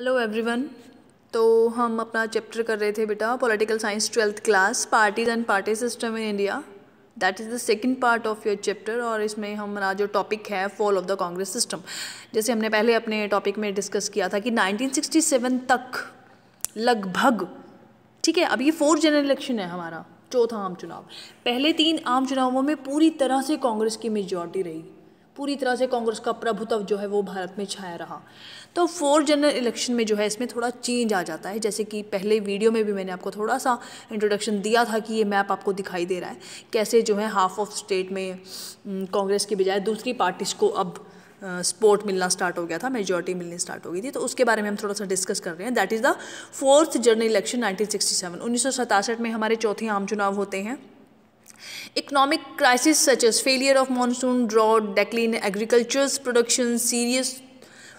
Hello everyone तो हम अपना चैप्टर कर रहे थे बेटा political science twelfth class parties and party system in India that is the second part of your chapter और इसमें हमारा जो टॉपिक है fall of the Congress system जैसे हमने पहले अपने टॉपिक में डिस्कस किया था कि 1967 तक लगभग ठीक है अब ये फोर्थ जनरल इलेक्शन है हमारा चौथा आम चुनाव पहले तीन आम चुनावों में पूरी तरह से कांग्रेस की मेजॉरिटी रही पूरी तरह से कांग्रेस का प्रभुत्व जो है वो भारत में छाया रहा तो फोर जनरल इलेक्शन में जो है इसमें थोड़ा चेंज आ जाता है जैसे कि पहले वीडियो में भी मैंने आपको थोड़ा सा इंट्रोडक्शन दिया था कि ये मैप आपको दिखाई दे रहा है कैसे जो है हाफ ऑफ स्टेट में कांग्रेस के बजाय दूसरी पार्टीज़ को अब सपोर्ट मिलना स्टार्ट हो गया था मेजोरिटी मिलनी स्टार्ट हो गई थी तो उसके बारे में हम थोड़ा सा डिस्कस कर रहे हैं that is the fourth general election 1967 1967 में हमारे चौथे आम चुनाव होते हैं economic crisis such as failure of monsoon drought decline agricultures production serious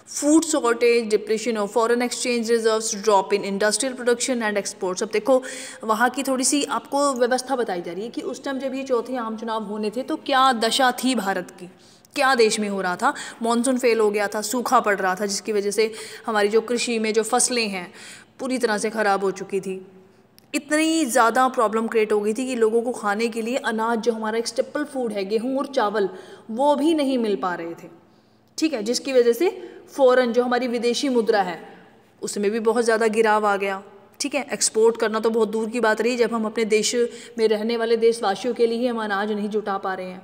food shortage depression of foreign exchange reserves drop in industrial production and exports अब देखो वहाँ की थोड़ी सी आपको व्यवस्था बताई जा रही है कि उस टाइम जब ये चौथे आम चुनाव होने थे तो क्या दशा थी भारत की क्या देश में हो रहा था मानसून फेल हो गया था सूखा पड़ रहा था जिसकी वजह से हमारी जो कृषि में जो फसलें हैं पूरी तरह से ख़राब हो चुकी थी इतनी ज़्यादा प्रॉब्लम क्रिएट हो गई थी कि लोगों को खाने के लिए अनाज जो हमारा एक स्टेपल फूड है गेहूँ और चावल वो भी नहीं मिल पा रहे थे ठीक है जिसकी वजह से फ़ॉरन जो हमारी विदेशी मुद्रा है उसमें भी बहुत ज़्यादा गिराव आ गया ठीक है एक्सपोर्ट करना तो बहुत दूर की बात रही जब हम अपने देश में रहने वाले देशवासियों के लिए हम अनाज नहीं जुटा पा रहे हैं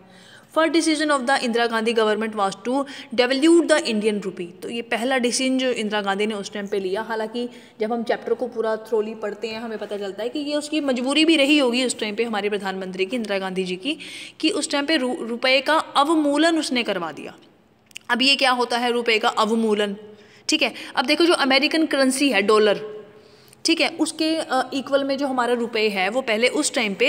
first decision of the Indira Gandhi government was to devaluate the Indian rupee तो ये पहला डिसीजन जो इंदिरा गांधी ने उस टाइम पे लिया हालांकि जब हम चैप्टर को पूरा थ्रोली पढ़ते हैं हमें पता चलता है कि ये उसकी मजबूरी भी रही होगी उस टाइम पे हमारे प्रधानमंत्री की इंदिरा गांधी जी की कि उस टाइम पे रुपए रुपये का अवमूलन उसने करवा दिया अब ये क्या होता है रुपए का अवमूलन ठीक है अब देखो जो अमेरिकन करेंसी है डॉलर ठीक है उसके इक्वल में जो हमारा रुपए है वो पहले उस टाइम पे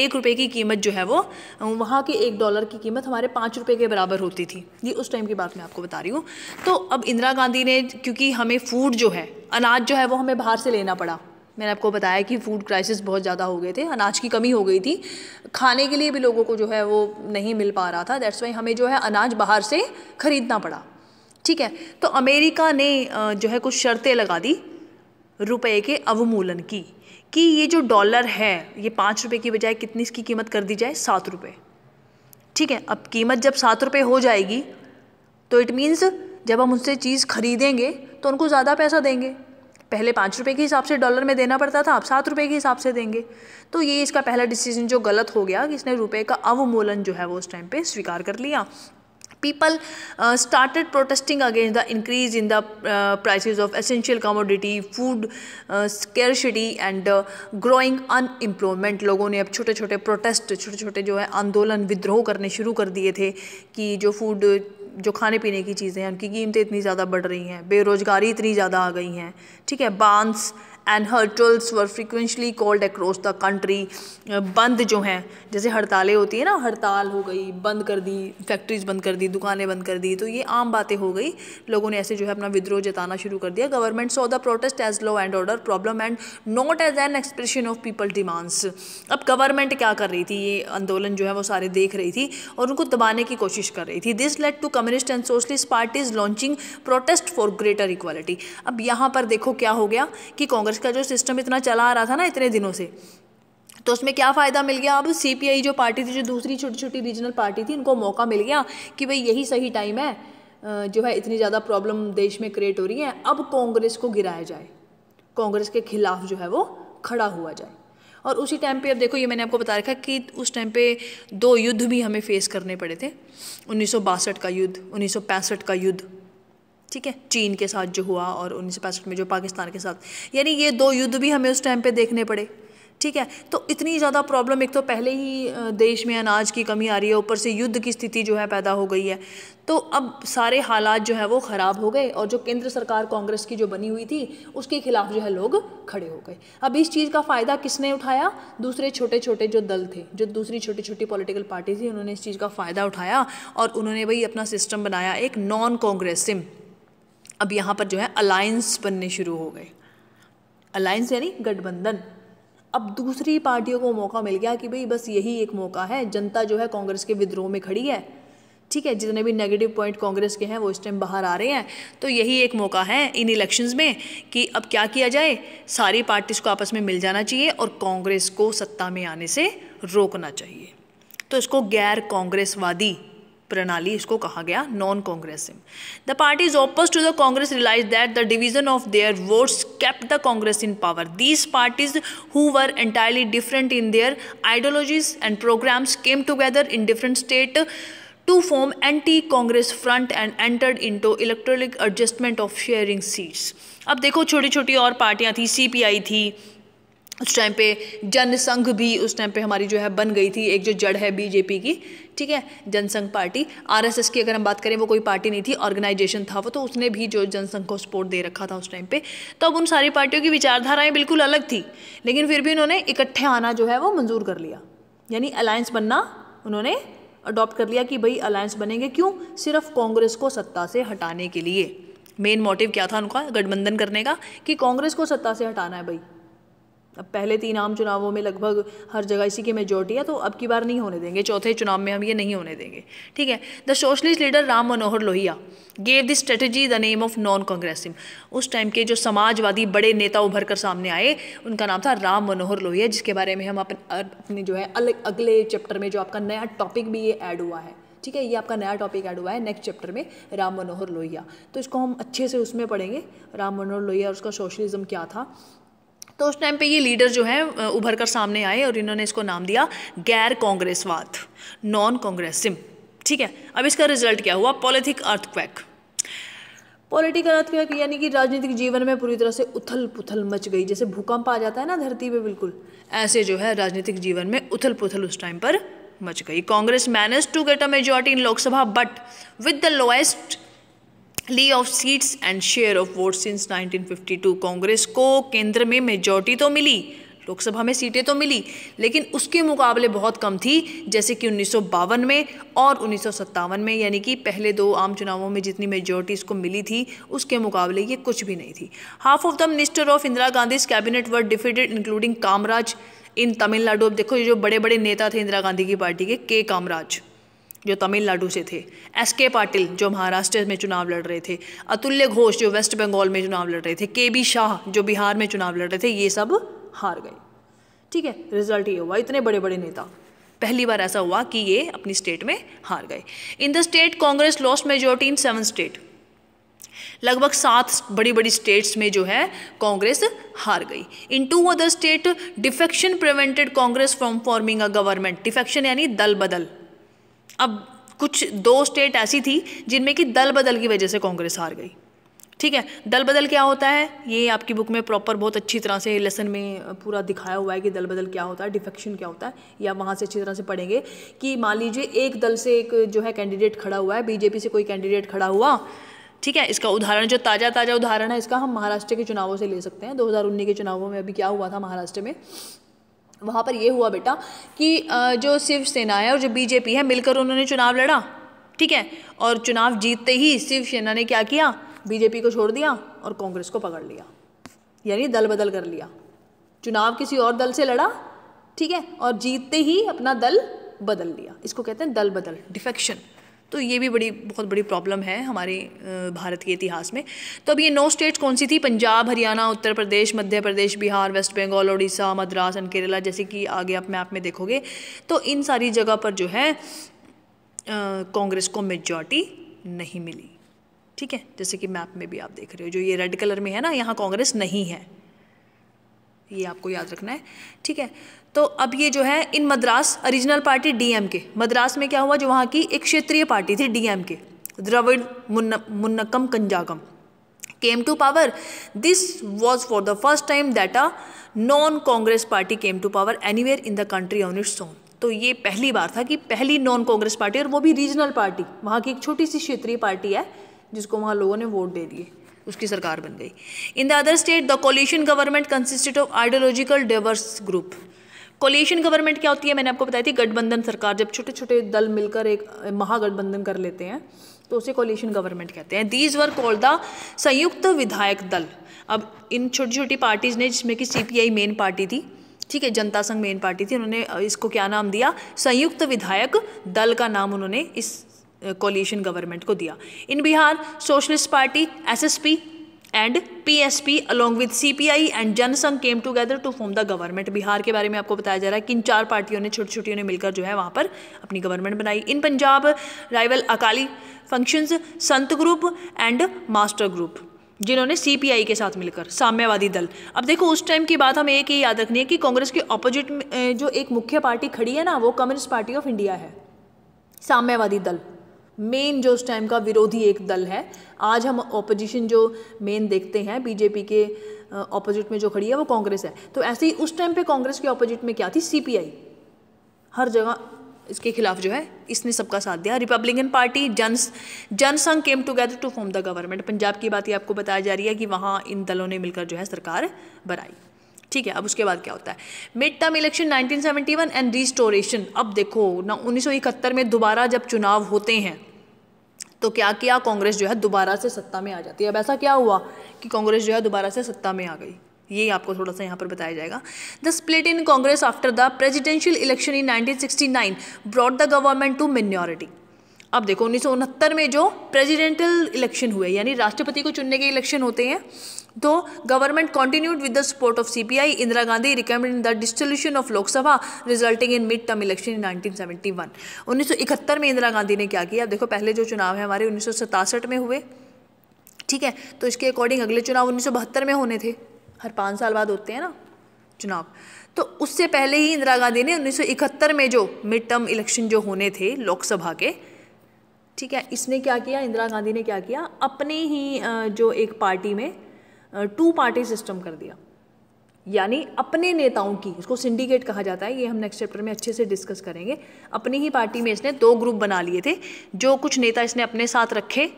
एक रुपए की कीमत जो है वो वहाँ के एक डॉलर की कीमत हमारे पाँच रुपए के बराबर होती थी ये उस टाइम की बात मैं आपको बता रही हूँ तो अब इंदिरा गांधी ने क्योंकि हमें फूड जो है अनाज जो है वो हमें बाहर से लेना पड़ा मैंने आपको बताया कि फ़ूड क्राइसिस बहुत ज़्यादा हो गए थे अनाज की कमी हो गई थी खाने के लिए भी लोगों को जो है वो नहीं मिल पा रहा था दैट्स वाई हमें जो है अनाज बाहर से ख़रीदना पड़ा ठीक है तो अमेरिका ने जो है कुछ शर्तें लगा दी रुपए के अवमूलन की कि ये जो डॉलर है ये पाँच रुपये की बजाय कितनी इसकी कीमत कर दी जाए सात रुपये ठीक है अब कीमत जब सात रुपये हो जाएगी तो इट मीन्स जब हम उनसे चीज़ खरीदेंगे तो उनको ज़्यादा पैसा देंगे पहले पाँच रुपये के हिसाब से डॉलर में देना पड़ता था अब सात रुपये के हिसाब से देंगे तो ये इसका पहला डिसीजन जो गलत हो गया कि इसने रुपये का अवमूलन जो है वो उस टाइम पर स्वीकार कर लिया people started protesting against the increase in the price of essential commodity food commodity and growing unemployment लोगों ने अब छोटे छोटे प्रोटेस्ट छोटे छोटे जो है आंदोलन विद्रोह करने शुरू कर दिए थे कि जो फूड जो खाने पीने की चीज़ें हैं उनकी कीमतें इतनी ज़्यादा बढ़ रही हैं बेरोज़गारी इतनी ज़्यादा आ गई हैं ठीक है bandhs and hartals were frequently called across the country बंद जो हैं जैसे हड़तालें होती है ना हड़ताल हो गई बंद कर दी फैक्ट्रीज बंद कर दी दुकानें बंद कर दी तो ये आम बातें हो गई लोगों ने ऐसे जो है अपना विद्रोह जताना शुरू कर दिया government so the protest as law and order problem and not as an expression of people demands अब गवर्नमेंट क्या कर रही थी ये आंदोलन जो है वो सारे देख रही थी और उनको दबाने की कोशिश कर रही थी this led to communist and socialist parties launching protest for greater equality अब यहाँ पर देखो क्या हो गया कि कांग्रेस उसका जो सिस्टम इतना चला आ रहा था ना इतने दिनों से तो उसमें क्या फ़ायदा मिल गया अब सीपीआई जो पार्टी थी जो दूसरी छोटी छोटी रीजनल पार्टी थी उनको मौका मिल गया कि भाई यही सही टाइम है जो है इतनी ज़्यादा प्रॉब्लम देश में क्रिएट हो रही है अब कांग्रेस को गिराया जाए कांग्रेस के खिलाफ जो है वो खड़ा हुआ जाए और उसी टाइम पे अब देखो ये मैंने आपको बता रखा कि उस टाइम पे दो युद्ध भी हमें फेस करने पड़े थे उन्नीस का युद्ध उन्नीस का युद्ध ठीक है चीन के साथ जो हुआ और उन्नीस सौ में जो पाकिस्तान के साथ यानी ये दो युद्ध भी हमें उस टाइम पे देखने पड़े ठीक है तो इतनी ज़्यादा प्रॉब्लम एक तो पहले ही देश में अनाज की कमी आ रही है ऊपर से युद्ध की स्थिति जो है पैदा हो गई है तो अब सारे हालात जो है वो ख़राब हो गए और जो केंद्र सरकार कांग्रेस की जो बनी हुई थी उसके खिलाफ जो है लोग खड़े हो गए अब इस चीज़ का फ़ायदा किसने उठाया दूसरे छोटे छोटे जो दल थे जो दूसरी छोटी छोटी पॉलिटिकल पार्टी थी उन्होंने इस चीज़ का फ़ायदा उठाया और उन्होंने भाई अपना सिस्टम बनाया एक नॉन कांग्रेसिम अब यहाँ पर जो है अलायंस बनने शुरू हो गए अलायंस यानी गठबंधन अब दूसरी पार्टियों को मौका मिल गया कि भाई बस यही एक मौका है जनता जो है कांग्रेस के विद्रोह में खड़ी है ठीक है जितने भी नेगेटिव पॉइंट कांग्रेस के हैं वो इस टाइम बाहर आ रहे हैं तो यही एक मौका है इन इलेक्शंस में कि अब क्या किया जाए सारी पार्टीज़ को आपस में मिल जाना चाहिए और कांग्रेस को सत्ता में आने से रोकना चाहिए तो इसको गैर कांग्रेसवादी प्रणाली इसको कहा गया non Congressism the parties opposed to the Congress realise that the division of their votes kept the Congress in power these parties who were entirely different in their ideologies and programmes came together in different state to form anti Congress front and entered into electronic adjustment of sharing seats अब देखो छोटी छोटी और पार्टियां थी C P I थी उस time पे जनसंघ भी उस टाइम पे हमारी जो है बन गई थी एक जो जड़ है बीजेपी की ठीक है जनसंघ पार्टी आरएसएस की अगर हम बात करें वो कोई पार्टी नहीं थी ऑर्गेनाइजेशन था वो तो उसने भी जो जनसंघ को सपोर्ट दे रखा था उस टाइम पे तो अब उन सारी पार्टियों की विचारधाराएं बिल्कुल अलग थी लेकिन फिर भी उन्होंने इकट्ठे आना जो है वो मंजूर कर लिया यानी अलायंस बनना उन्होंने अडॉप्ट कर लिया कि भाई अलायंस बनेंगे क्यों सिर्फ कांग्रेस को सत्ता से हटाने के लिए मेन मोटिव क्या था उनका गठबंधन करने का कि कांग्रेस को सत्ता से हटाना है भाई अब पहले तीन आम चुनावों में लगभग हर जगह इसी की मेजोरिटी है तो अब की बार नहीं होने देंगे चौथे चुनाव में हम ये नहीं होने देंगे ठीक है the socialist leader Ram Manohar Lohia gave the strategy the name of non Congressism उस टाइम के जो समाजवादी बड़े नेता उभर कर सामने आए उनका नाम था राम मनोहर लोहिया जिसके बारे में हम अपने जो है अगले चैप्टर में जो आपका नया टॉपिक भी ये ऐड हुआ है ठीक है ये आपका नया टॉपिक ऐड हुआ है नेक्स्ट चैप्टर में राम मनोहर लोहिया तो इसको हम अच्छे से उसमें पढ़ेंगे राम मनोहर लोहिया उसका सोशलिज्म क्या था तो उस टाइम पे ये लीडर जो है उभर कर सामने आए और इन्होंने इसको नाम दिया गैर कांग्रेसवाद नॉन कांग्रेसिम ठीक है अब इसका रिजल्ट क्या हुआ पॉलिथिक अर्थक्वैक पॉलिटिकल अर्थक्वैक यानी कि राजनीतिक जीवन में पूरी तरह से उथल पुथल मच गई जैसे भूकंप आ जाता है ना धरती पे बिल्कुल ऐसे जो है राजनीतिक जीवन में उथल पुथल उस टाइम पर मच गई Congress manage to get a majority in Lok Sabha but with the lowest ली of seats and share of vote since 1952 Congress को केंद्र में मेजॉरिटी तो मिली लोकसभा में सीटें तो मिली लेकिन उसके मुकाबले बहुत कम थी जैसे कि उन्नीस में और उन्नीस में यानी कि पहले दो आम चुनावों में जितनी मेजोरिटी इसको मिली थी उसके मुकाबले ये कुछ भी नहीं थी half of the minister of Indira Gandhi cabinet were defeated including Kamaraj in Tamil Nadu अब देखो ये जो बड़े बड़े नेता थे इंदिरा गांधी की पार्टी के के कामराज जो तमिलनाडु से थे एस के पाटिल जो महाराष्ट्र में चुनाव लड़ रहे थे अतुल्य घोष जो वेस्ट बंगाल में चुनाव लड़ रहे थे के बी शाह जो बिहार में चुनाव लड़ रहे थे ये सब हार गए ठीक है रिजल्ट ये हुआ इतने बड़े बड़े नेता पहली बार ऐसा हुआ कि ये अपनी स्टेट में हार गए in the state Congress lost majority in seven state लगभग सात बड़ी बड़ी स्टेट्स में जो है कांग्रेस हार गई in two other state defection prevented Congress from forming a government defection यानी दल बदल अब कुछ दो स्टेट ऐसी थी जिनमें कि दल बदल की वजह से कांग्रेस हार गई ठीक है दल बदल क्या होता है ये आपकी बुक में प्रॉपर बहुत अच्छी तरह से लेसन में पूरा दिखाया हुआ है कि दल बदल क्या होता है डिफेक्शन क्या होता है या वहाँ से अच्छी तरह से पढ़ेंगे कि मान लीजिए एक दल से एक जो है कैंडिडेट खड़ा हुआ है बीजेपी से कोई कैंडिडेट खड़ा हुआ ठीक है इसका उदाहरण जो ताज़ा ताज़ा उदाहरण है इसका हम महाराष्ट्र के चुनावों से ले सकते हैं दो के चुनावों में अभी क्या हुआ था महाराष्ट्र में वहाँ पर यह हुआ बेटा कि जो शिवसेना है और जो बीजेपी है मिलकर उन्होंने चुनाव लड़ा ठीक है और चुनाव जीतते ही शिवसेना ने क्या किया बीजेपी को छोड़ दिया और कांग्रेस को पकड़ लिया यानी दल बदल कर लिया चुनाव किसी और दल से लड़ा ठीक है और जीतते ही अपना दल बदल लिया इसको कहते हैं दल बदल डिफेक्शन तो ये भी बड़ी बहुत बड़ी प्रॉब्लम है हमारे भारत के इतिहास में तो अब ये नौ स्टेट्स कौन सी थी पंजाब हरियाणा उत्तर प्रदेश मध्य प्रदेश बिहार वेस्ट बंगाल उड़ीसा मद्रास एंड केरला जैसे कि आगे आप मैप में देखोगे तो इन सारी जगह पर जो है कांग्रेस को मेजॉरिटी नहीं मिली ठीक है जैसे कि मैप में भी आप देख रहे हो जो ये रेड कलर में है ना यहाँ कांग्रेस नहीं है ये आपको याद रखना है ठीक है तो अब ये जो है in Madras original party DMK Madras में क्या हुआ जो वहाँ की एक क्षेत्रीय पार्टी थी डीएमके द्रविड़ मुन्न मुन्नकम Kazhagam came to power this was for the first time that a non Congress party came to power any in the country on its own तो ये पहली बार था कि पहली नॉन कांग्रेस पार्टी और वो भी रीजनल पार्टी वहाँ की एक छोटी सी क्षेत्रीय पार्टी है जिसको वहाँ लोगों ने वोट दे दिए उसकी सरकार बन गई in the other state the coalition government consisted of ideological diverse group coalition government क्या होती है मैंने आपको बताई थी गठबंधन सरकार जब छोटे छोटे दल मिलकर एक महागठबंधन कर लेते हैं तो उसे कोलेशन गवर्नमेंट कहते हैं दीज वर कॉल द संयुक्त विधायक दल अब इन छोटी छोटी पार्टीज़ ने जिसमें कि सीपीआई मेन पार्टी थी ठीक है जनता संघ मेन पार्टी थी उन्होंने इसको क्या नाम दिया संयुक्त विधायक दल का नाम उन्होंने इस कोलिशन गवर्नमेंट को दिया in Bihar socialist party SSP and PSP along with CPI and Jan Sangh came together to form the government Bihar के बारे में आपको बताया जा रहा है कि इन चार पार्टियों ने छोटी छोटियों ने मिलकर जो है वहां पर अपनी गवर्नमेंट बनाई in Punjab rival Akali factions Sant group and master group जिन्होंने सीपीआई के साथ मिलकर साम्यवादी दल अब देखो उस टाइम की बात हमें एक ही याद रखनी है कि कांग्रेस के ऑपोजिट जो एक मुख्य पार्टी खड़ी है ना वो कम्युनिस्ट पार्टी ऑफ इंडिया है साम्यवादी दल मेन जो उस टाइम का विरोधी एक दल है आज हम ऑपोजिशन जो मेन देखते हैं बीजेपी के ऑपोजिट में जो खड़ी है वो कांग्रेस है तो ऐसे ही उस टाइम पे कांग्रेस के ऑपोजिट में क्या थी सीपीआई हर जगह इसके खिलाफ जो है इसने सबका साथ दिया रिपब्लिकन पार्टी जन Jan Sangh came together to form the government Punjab की बात ही आपको बताया जा रही है कि वहाँ इन दलों ने मिलकर जो है सरकार बनाई ठीक है अब उसके बाद क्या होता है mid term election 1971 and restoration अब देखो ना उन्नीस में दोबारा जब चुनाव होते हैं तो क्या किया कांग्रेस जो है दोबारा से सत्ता में आ जाती है अब ऐसा क्या हुआ कि कांग्रेस जो है दोबारा से सत्ता में आ गई ये आपको थोड़ा सा यहाँ पर बताया जाएगा the split in Congress after the presidential election in nine brought the government to minority अब देखो उन्नीस में जो प्रेजिडेंटल इलेक्शन हुए यानी राष्ट्रपति को चुनने के इलेक्शन होते हैं Though तो government continued with the Indira Gandhi recommend the dissolution of Lok Sabha resulting in mid term election in nineteen seventy one उन्नीस 1971. इकहत्तर में इंदिरा गांधी ने क्या किया अब देखो पहले जो चुनाव है हमारे उन्नीस में हुए ठीक है तो इसके अकॉर्डिंग अगले चुनाव उन्नीस में होने थे हर पाँच साल बाद होते हैं ना चुनाव तो उससे पहले ही इंदिरा गांधी ने इकहत्तर में जो मिड टर्म इलेक्शन जो होने थे लोकसभा के ठीक है इसने क्या किया इंदिरा गांधी ने क्या किया अपने ही जो एक पार्टी में टू पार्टी सिस्टम कर दिया यानी अपने नेताओं की इसको सिंडिकेट कहा जाता है ये हम नेक्स्ट चैप्टर में अच्छे से डिस्कस करेंगे अपनी ही पार्टी में इसने दो ग्रुप बना लिए थे जो कुछ नेता इसने अपने साथ रखे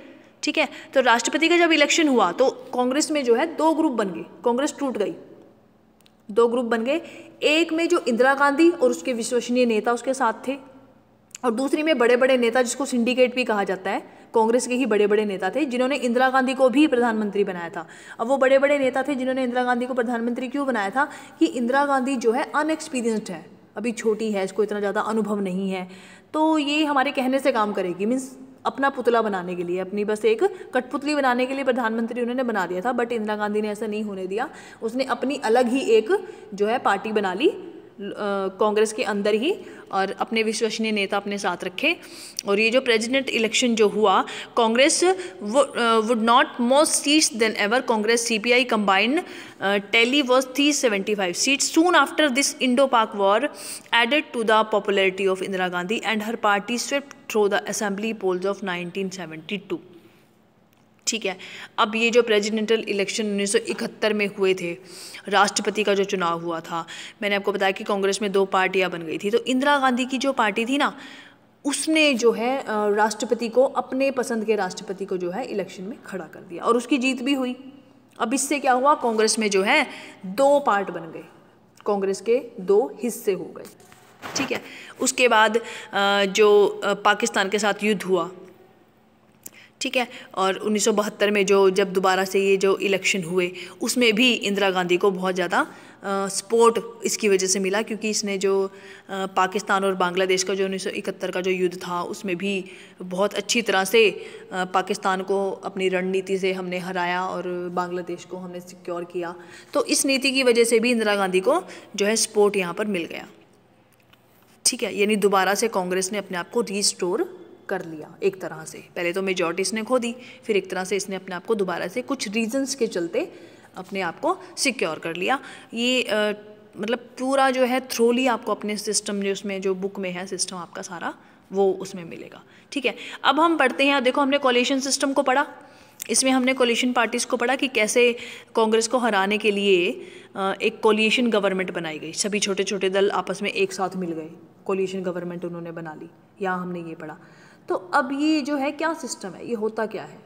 ठीक है तो राष्ट्रपति का जब इलेक्शन हुआ तो कांग्रेस में जो है दो ग्रुप बन गए कांग्रेस टूट गई दो ग्रुप बन गए एक में जो इंदिरा गांधी और उसके विश्वसनीय नेता उसके साथ थे और दूसरी में बड़े बड़े नेता जिसको सिंडिकेट भी कहा जाता है कांग्रेस के ही बड़े बड़े नेता थे जिन्होंने इंदिरा गांधी को भी प्रधानमंत्री बनाया था अब वो बड़े बड़े नेता थे जिन्होंने इंदिरा गांधी को प्रधानमंत्री क्यों बनाया था कि इंदिरा गांधी जो है अनएक्सपीरियंस्ड है अभी छोटी है इसको इतना ज़्यादा अनुभव नहीं है तो ये हमारे कहने से काम करेगी मीन्स अपना पुतला बनाने के लिए अपनी बस एक कठपुतली बनाने के लिए प्रधानमंत्री उन्होंने बना दिया था बट इंदिरा गांधी ने ऐसा नहीं होने दिया उसने अपनी अलग ही एक जो है पार्टी बना ली कांग्रेस के अंदर ही और अपने विश्वसनीय नेता अपने साथ रखे और ये जो प्रेसिडेंट इलेक्शन जो हुआ Congress would not more seats than ever Congress CPI combined tally was थी seventy five seats soon after this Indo Pak war added to the popularity of Indira Gandhi and her party swift through the assembly polls of two ठीक है अब ये जो presidential election 1971 में हुए थे राष्ट्रपति का जो चुनाव हुआ था मैंने आपको बताया कि कांग्रेस में दो पार्टियां बन गई थी तो इंदिरा गांधी की जो पार्टी थी ना उसने जो है राष्ट्रपति को अपने पसंद के राष्ट्रपति को जो है इलेक्शन में खड़ा कर दिया और उसकी जीत भी हुई अब इससे क्या हुआ कांग्रेस में जो है दो पार्ट बन गए कांग्रेस के दो हिस्से हो गए ठीक है उसके बाद जो पाकिस्तान के साथ युद्ध हुआ ठीक है और उन्नीस में जो जब दोबारा से ये जो इलेक्शन हुए उसमें भी इंदिरा गांधी को बहुत ज़्यादा सपोर्ट इसकी वजह से मिला क्योंकि इसने जो आ, पाकिस्तान और बांग्लादेश का जो 1971 का जो युद्ध था उसमें भी बहुत अच्छी तरह से आ, पाकिस्तान को अपनी रणनीति से हमने हराया और बांग्लादेश को हमने सिक्योर किया तो इस नीति की वजह से भी इंदिरा गांधी को जो है सपोर्ट यहाँ पर मिल गया ठीक है यानी दोबारा से कांग्रेस ने अपने आप को रीस्टोर कर लिया एक तरह से पहले तो मेजॉरिटी इसने खो दी फिर एक तरह से इसने अपने आप को दोबारा से कुछ रीजंस के चलते अपने आप को सिक्योर कर लिया ये आ, मतलब पूरा जो है थ्रोली आपको अपने सिस्टम जो उसमें जो बुक में है सिस्टम आपका सारा वो उसमें मिलेगा ठीक है अब हम पढ़ते हैं देखो हमने कॉलेशन सिस्टम को पढ़ा इसमें हमने कोलिशन पार्टीज़ को पढ़ा कि कैसे कांग्रेस को हराने के लिए एक कोलिएशन गवर्नमेंट बनाई गई सभी छोटे छोटे दल आपस में एक साथ मिल गए कोलिएशन गवर्नमेंट उन्होंने बना ली या हमने ये पढ़ा तो अब ये जो है क्या सिस्टम है ये होता क्या है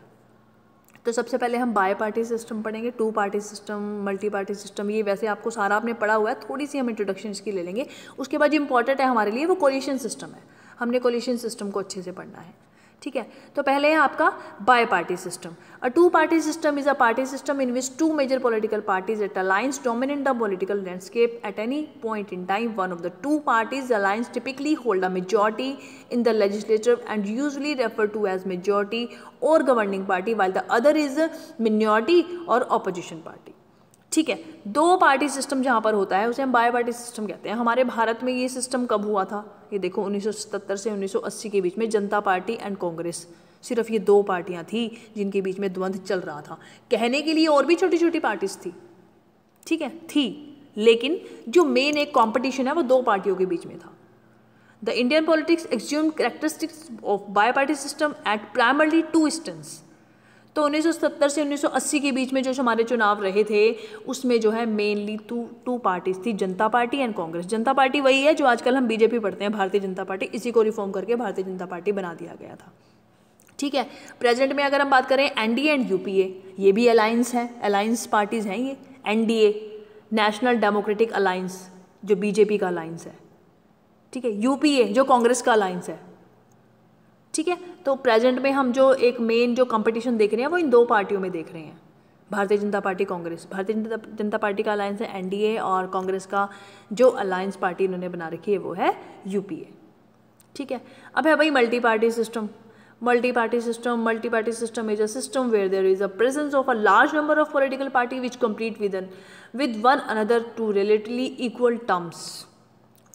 तो सबसे पहले हम बाय पार्टी सिस्टम पढ़ेंगे two party system multi party system ये वैसे आपको सारा आपने पढ़ा हुआ है थोड़ी सी हम इंट्रोडक्शन इसकी ले लेंगे उसके बाद जो इंपॉर्टेंट है हमारे लिए वो कोलिशन सिस्टम है हमने कोलिशन सिस्टम को अच्छे से पढ़ना है ठीक है तो पहले है आपका bi party system a two party system is a party system in which two major political parties at alliance dominate the political landscape at any point in time one of the two parties alliance typically hold a majority in the legislative and usually refer to as majority or governing party while the other is minority or opposition party ठीक है दो party system जहाँ पर होता है उसे हम bi party system कहते हैं हमारे भारत में ये सिस्टम कब हुआ था ये देखो 1977 से 1980 के बीच में जनता पार्टी एंड कांग्रेस सिर्फ ये दो पार्टियाँ थी जिनके बीच में द्वंद्व चल रहा था कहने के लिए और भी छोटी छोटी पार्टीज थी ठीक है थी लेकिन जो मेन एक कॉम्पिटिशन है वो दो पार्टियों के बीच में था the Indian politics assume characteristics of bi party system at primarily two stance तो 1970 से 1980 के बीच में जो हमारे चुनाव रहे थे उसमें जो है मेनली टू टू पार्टीज थी जनता पार्टी एंड कांग्रेस जनता पार्टी वही है जो आजकल हम बीजेपी पढ़ते हैं भारतीय जनता पार्टी इसी को रिफॉर्म करके भारतीय जनता पार्टी बना दिया गया था ठीक है प्रेजेंट में अगर हम बात करें एनडीए एंड ए ये भी अलायंस है अलायंस पार्टीज हैं ये एनडीए नेशनल डेमोक्रेटिक अलायंस जो बीजेपी का अलायंस है ठीक है यूपीए जो कांग्रेस का अलायंस है ठीक है तो प्रेजेंट में हम जो एक मेन जो कंपटीशन देख रहे हैं वो इन दो पार्टियों में देख रहे हैं भारतीय जनता पार्टी कांग्रेस भारतीय जनता जनता पार्टी का अलायंस है एनडीए और कांग्रेस का जो अलायंस पार्टी इन्होंने बना रखी है वो है यूपीए ठीक है अब है भाई multi party system multi party system multi party system is a system where there is a presence of a large number of political party which compete with with one another to relatively equal terms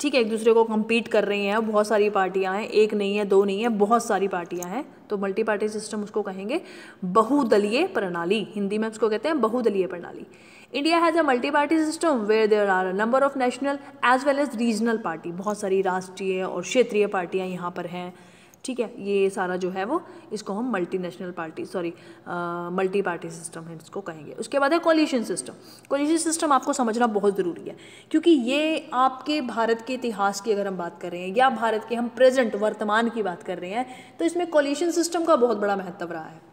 ठीक है एक दूसरे को compete कर रही हैं बहुत सारी पार्टियां हैं एक नहीं है दो नहीं है बहुत सारी पार्टियां हैं तो मल्टी पार्टी सिस्टम उसको कहेंगे बहुदलीय प्रणाली हिंदी में उसको कहते हैं बहुदलीय प्रणाली India has a multi party system where there are a number of national as well as regional party बहुत सारी राष्ट्रीय और क्षेत्रीय पार्टियाँ यहाँ पर हैं ठीक है ये सारा जो है वो इसको हम multi national party sorry multi party system है इसको कहेंगे उसके बाद है कॉलिशन सिस्टम कॉलिशन सिस्टम आपको समझना बहुत ज़रूरी है क्योंकि ये आपके भारत के इतिहास की अगर हम बात कर रहे हैं या भारत के हम प्रेजेंट वर्तमान की बात कर रहे हैं तो इसमें कॉलिशन सिस्टम का बहुत बड़ा महत्व रहा है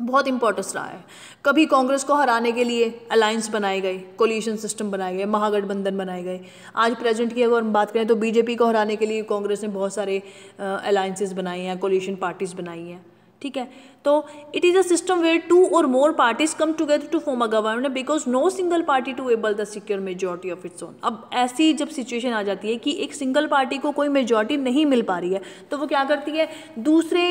बहुत इंपॉर्टेंस रहा है कभी कांग्रेस को हराने के लिए अलायंस बनाए गए कोलिशन सिस्टम बनाए गए महागठबंधन बनाए गए आज प्रेजेंट की अगर हम बात करें तो बीजेपी को हराने के लिए कांग्रेस ने बहुत सारे अलायंसेस बनाए हैं कोलिशन पार्टीज़ बनाई हैं ठीक है तो it is a system where two or more parties come together to form a government because no single party to able the secure majority of its own अब ऐसी जब सिचुएशन आ जाती है कि एक सिंगल पार्टी को कोई मेजोरिटी नहीं मिल पा रही है तो वो क्या करती है दूसरे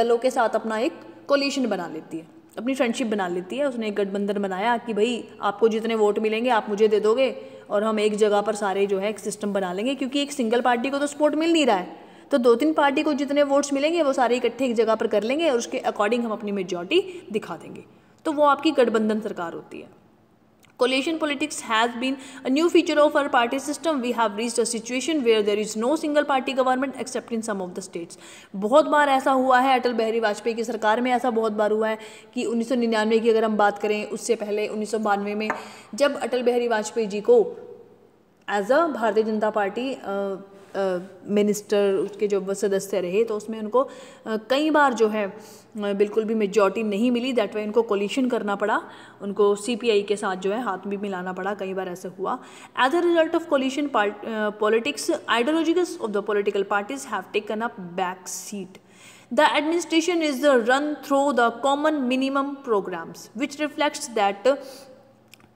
दलों के साथ अपना एक कोलिशन बना लेती है अपनी फ्रेंडशिप बना लेती है उसने एक गठबंधन बनाया कि भाई आपको जितने वोट मिलेंगे आप मुझे दे दोगे और हम एक जगह पर सारे जो है एक सिस्टम बना लेंगे क्योंकि एक सिंगल पार्टी को तो सपोर्ट मिल नहीं रहा है तो दो तीन पार्टी को जितने वोट्स मिलेंगे वो सारे इकट्ठे एक जगह पर कर लेंगे और उसके अकॉर्डिंग हम अपनी मेजोरिटी दिखा देंगे तो वो आपकी गठबंधन सरकार होती है Coalition politics has been a new feature of our party system. We have reached a situation where there is no single party government except in some of the states. बहुत बार ऐसा हुआ है अटल बिहारी वाजपेयी की सरकार में ऐसा बहुत बार हुआ है कि 1999 की अगर हम बात करें उससे पहले उन्नीस में जब अटल बिहारी वाजपेयी जी को एज अ भारतीय जनता पार्टी मिनिस्टर उसके जो सदस्य रहे तो उसमें उनको कई बार जो है बिल्कुल भी मेजॉरिटी नहीं मिली दैट वे इनको कोलिशन करना पड़ा उनको सीपीआई के साथ जो है हाथ भी मिलाना पड़ा कई बार ऐसा हुआ as a result of coalition politics ideologicals of the political parties have taken up back seat the administration is the run through the common minimum programmes which reflects that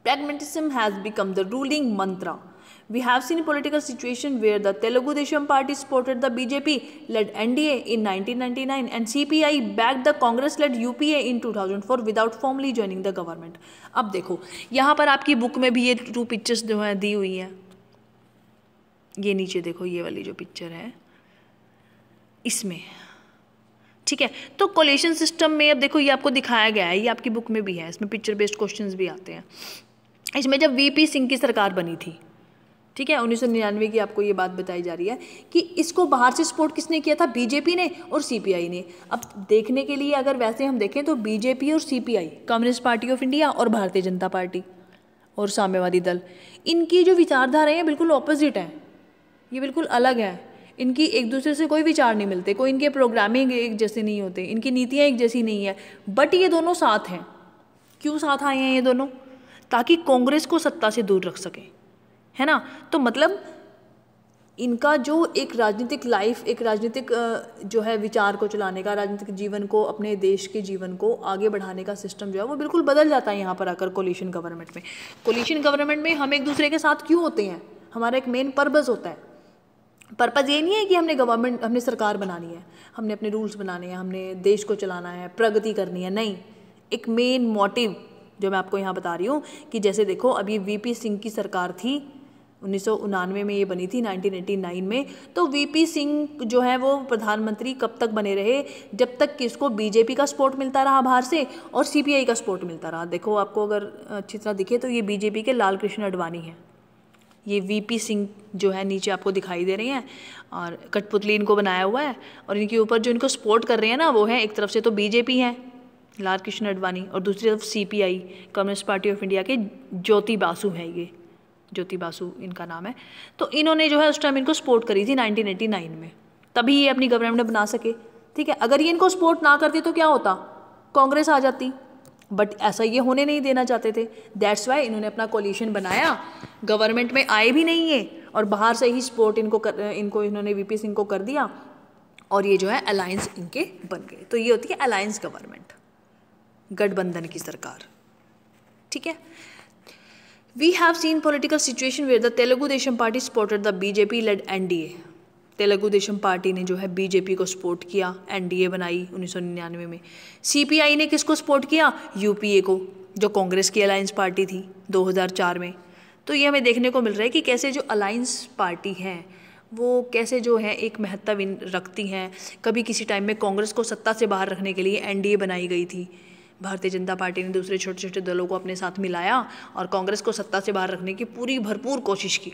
pragmatism has become the ruling mantra We have seen a political situation where the Telugu Desam party supported the BJP led NDA in 1999 and CPI backed the Congress led UPA in 2004 without formally joining the government. ab dekho yahan par aapki book mein bhi ye two pictures jo hai di hui hai ye niche dekho ye wali jo picture hai isme ठीक है तो coalition system में अब देखो ये आपको दिखाया गया है ये आपकी बुक में भी है इसमें पिक्चर बेस्ड क्वेश्चंस भी आते हैं इसमें जब वीपी सिंह की सरकार बनी थी ठीक है उन्नीस की आपको ये बात बताई जा रही है कि इसको बाहर से सपोर्ट किसने किया था बीजेपी ने और सीपीआई ने अब देखने के लिए अगर वैसे हम देखें तो बीजेपी और CPI communist party of India और भारतीय जनता पार्टी और साम्यवादी दल इनकी जो विचारधारा है बिल्कुल ऑपोजिट हैं ये बिल्कुल अलग हैं इनकी एक दूसरे से कोई विचार नहीं मिलते कोई इनके प्रोग्रामिंग एक जैसे नहीं होते इनकी नीतियाँ एक जैसी नहीं है बट ये दोनों साथ हैं क्यों साथ आए हैं ये दोनों ताकि कांग्रेस को सत्ता से दूर रख सकें है ना तो मतलब इनका जो एक राजनीतिक लाइफ एक राजनीतिक जो है विचार को चलाने का राजनीतिक जीवन को अपने देश के जीवन को आगे बढ़ाने का सिस्टम जो है वो बिल्कुल बदल जाता है यहाँ पर आकर कोलिशन गवर्नमेंट में कोलिशन गवर्नमेंट में हम एक दूसरे के साथ क्यों होते हैं हमारा एक मेन पर्पज़ होता है पर्पज़ ये नहीं है कि हमने गवर्नमेंट हमने सरकार बनानी है हमने अपने रूल्स बनाने हैं हमने देश को चलाना है प्रगति करनी है नहीं एक मेन मोटिव जो मैं आपको यहाँ बता रही हूँ कि जैसे देखो अभी वीपी सिंह की सरकार थी उन्नीस में ये बनी थी 1989 में तो वीपी सिंह जो है वो प्रधानमंत्री कब तक बने रहे जब तक कि इसको बीजेपी का सपोर्ट मिलता रहा बाहर से और सीपीआई का सपोर्ट मिलता रहा देखो आपको अगर अच्छी तरह दिखे तो ये बीजेपी के लाल कृष्ण अडवाणी हैं ये वीपी सिंह जो है नीचे आपको दिखाई दे रही हैं और कठपुतली इनको बनाया हुआ है और इनके ऊपर जो इनको सपोर्ट कर रहे हैं ना वो है एक तरफ से तो बीजेपी है लाल कृष्ण अडवाणी और दूसरी तरफ CPI communist party of India के ज्योति बासु हैं ये ज्योति बासु इनका नाम है तो इन्होंने जो है उस टाइम इनको सपोर्ट करी थी 1989 में तभी ये अपनी गवर्नमेंट बना सके ठीक है अगर ये इनको सपोर्ट ना करते तो क्या होता कांग्रेस आ जाती बट ऐसा ये होने नहीं देना चाहते थे दैट्स वाई इन्होंने अपना कोलिशन बनाया गवर्नमेंट में आए भी नहीं है और बाहर से ही सपोर्ट इनको कर, इनको इन्होंने पी सिंह को कर दिया और ये जो है अलायंस इनके बन गए तो ये होती है अलायंस गवर्नमेंट गठबंधन की सरकार ठीक है We have seen political situation where the Telugu Desam party supported the BJP led NDA. Telugu Desam party ने जो है बीजेपी को सपोर्ट किया एनडीए बनाई 1999 में सीपीआई ने किसको सपोर्ट किया यूपीए को जो कांग्रेस की अलायंस पार्टी थी 2004 में तो ये हमें देखने को मिल रहा है कि कैसे जो अलायंस पार्टी हैं वो कैसे जो है एक महत्व रखती हैं कभी किसी टाइम में कांग्रेस को सत्ता से बाहर रखने के लिए एनडीए बनाई गई थी भारतीय जनता पार्टी ने दूसरे छोटे छोटे दलों को अपने साथ मिलाया और कांग्रेस को सत्ता से बाहर रखने की पूरी भरपूर कोशिश की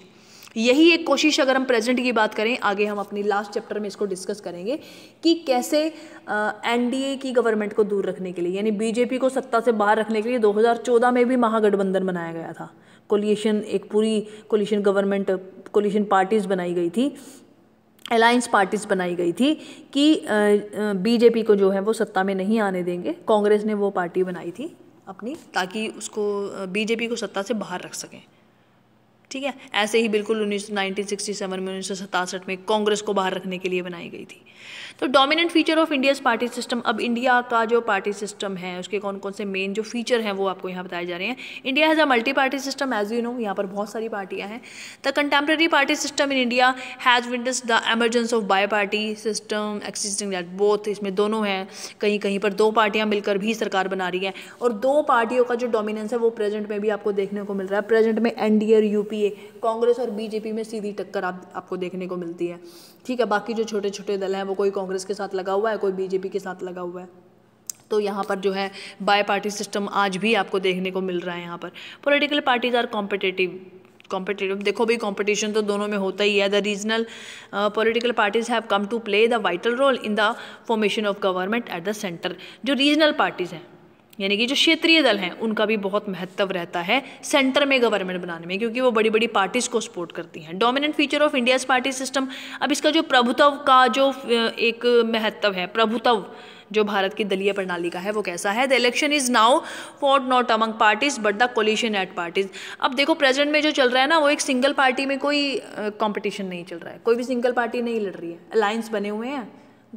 यही एक कोशिश अगर हम प्रेजेंट की बात करें आगे हम अपनी लास्ट चैप्टर में इसको डिस्कस करेंगे कि कैसे एनडीए की गवर्नमेंट को दूर रखने के लिए यानी बीजेपी को सत्ता से बाहर रखने के लिए 2014 में भी महागठबंधन बनाया गया था कोलिशन एक पूरी कोलिशन गवर्नमेंट कोलिशन पार्टीज़ बनाई गई थी अलायंस पार्टीज बनाई गई थी कि बीजेपी को जो है वो सत्ता में नहीं आने देंगे कांग्रेस ने वो पार्टी बनाई थी अपनी ताकि उसको बीजेपी को सत्ता से बाहर रख सकें ठीक है ऐसे ही बिल्कुल उन्नीस नाइनटीन में उन्नीस में कांग्रेस को बाहर रखने के लिए बनाई गई थी तो dominant feature of India's party system अब इंडिया का जो पार्टी सिस्टम है उसके कौन कौन से मेन जो फीचर हैं वो आपको यहाँ बताए जा रहे हैं India has a multi party system as you know यहाँ पर बहुत सारी पार्टियाँ हैं the contemporary party system in India has winds the emergence of bi party system existing that both इसमें दोनों हैं कहीं कहीं पर दो पार्टियाँ मिलकर भी सरकार बना रही हैं और दो पार्टियों का जो डोमिनेंस है वो प्रेजेंट में भी आपको देखने को मिल रहा है प्रेजेंट में एन डी लिए कांग्रेस और बीजेपी में सीधी टक्कर आप आपको देखने को मिलती है ठीक है बाकी जो छोटे छोटे दल हैं वो कोई कांग्रेस के साथ लगा हुआ है कोई बीजेपी के साथ लगा हुआ है तो यहाँ पर जो है बाय पार्टी सिस्टम आज भी आपको देखने को मिल रहा है यहाँ पर political parties are competitive competitive देखो भाई कॉम्पिटिशन तो दोनों में होता ही है the regional political parties have come to play the vital role in the formation of government at the centre जो रीजनल पार्टीज़ हैं यानी कि जो क्षेत्रीय दल हैं उनका भी बहुत महत्व रहता है सेंटर में गवर्नमेंट बनाने में क्योंकि वो बड़ी बड़ी पार्टीज़ को सपोर्ट करती हैं dominant feature of India's party system अब इसका जो प्रभुत्व का जो एक महत्व है प्रभुत्व जो भारत की दलीय प्रणाली का है वो कैसा है the election is now for not among parties but the coalition at parties अब देखो प्रेजेंट में जो चल रहा है ना वो एक सिंगल पार्टी में कोई कॉम्पिटिशन नहीं चल रहा है कोई भी सिंगल पार्टी नहीं लड़ रही है अलायंस बने हुए हैं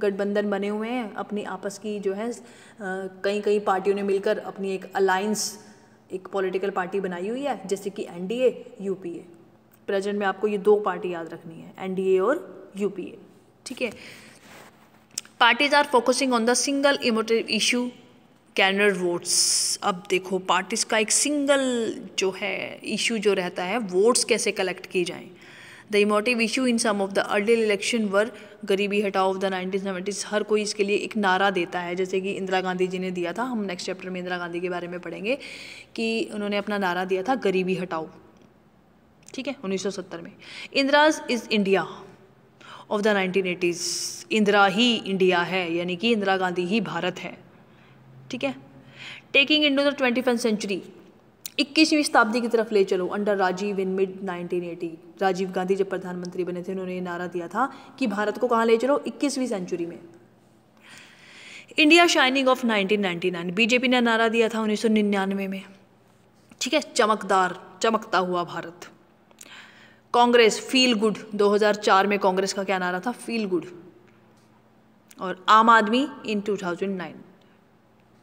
गठबंधन बने हुए हैं अपनी आपस की जो है कई कई पार्टियों ने मिलकर अपनी एक अलायंस एक पॉलिटिकल पार्टी बनाई हुई है जैसे कि एनडीए यूपीए प्रेजेंट में आपको ये दो पार्टी याद रखनी है एनडीए और यूपीए ठीक है parties are focusing on the single emotive issue garner votes अब देखो पार्टीज का एक सिंगल जो है इशू जो रहता है वोट्स कैसे कलेक्ट किए जाएं the emotive issue in some of the earlier election were Garibi Hatao of the nineteen seventies हर कोई इसके लिए एक नारा देता है जैसे कि इंदिरा गांधी जी ने दिया था हम नेक्स्ट चैप्टर में इंदिरा गांधी के बारे में पढ़ेंगे कि उन्होंने अपना नारा दिया था गरीबी हटाओ ठीक है 1970 में Indira's is India of the nineteen eighties Indira ही इंडिया है यानी कि इंदिरा गांधी ही भारत है ठीक है taking Indo the twenty century इक्कीसवीं शताब्दी की तरफ ले चलो under Rajiv in mid 1980 Rajiv Gandhi जब प्रधानमंत्री बने थे उन्होंने ये नारा दिया था कि भारत को कहाँ ले चलो इक्कीसवीं सेंचुरी में इंडिया शाइनिंग ऑफ 1999 बीजेपी ने नारा दिया था 1999 में ठीक है चमकदार चमकता हुआ भारत कांग्रेस फील गुड 2004 में कांग्रेस का क्या नारा था फील गुड और आम आदमी इन 2009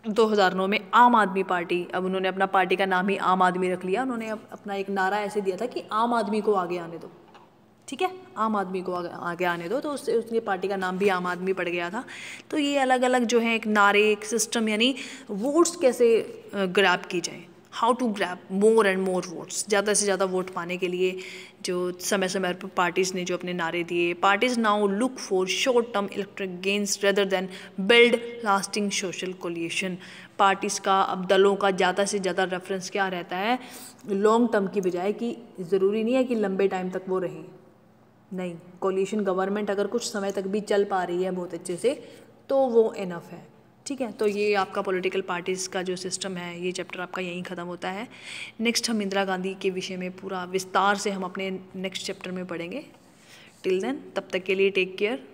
2009 में आम आदमी पार्टी अब उन्होंने अपना पार्टी का नाम ही आम आदमी रख लिया उन्होंने अपना एक नारा ऐसे दिया था कि आम आदमी को आगे आने दो ठीक है आम आदमी को आगे आने दो तो उससे उसने पार्टी का नाम भी आम आदमी पड़ गया था तो ये अलग अलग जो है एक नारे एक सिस्टम यानी वोट्स कैसे ग्रैप की जाए how to grab more and more votes ज़्यादा से ज़्यादा वोट पाने के लिए जो समय समय पर पार्टीज़ ने जो अपने नारे दिए parties now look for short term electoral gains rather than build lasting social coalition parties का अब दलों का ज़्यादा से ज़्यादा रेफरेंस क्या रहता है लॉन्ग टर्म की बजाय कि ज़रूरी नहीं है कि लंबे टाइम तक वो रहें नहीं कोलिशन गवर्नमेंट अगर कुछ समय तक भी चल पा रही है बहुत अच्छे से तो वो इनफ है ठीक है तो ये आपका पॉलिटिकल पार्टीज़ का जो सिस्टम है ये चैप्टर आपका यहीं ख़त्म होता है नेक्स्ट हम इंदिरा गांधी के विषय में पूरा विस्तार से हम अपने नेक्स्ट चैप्टर में पढ़ेंगे टिल देन तब तक के लिए टेक केयर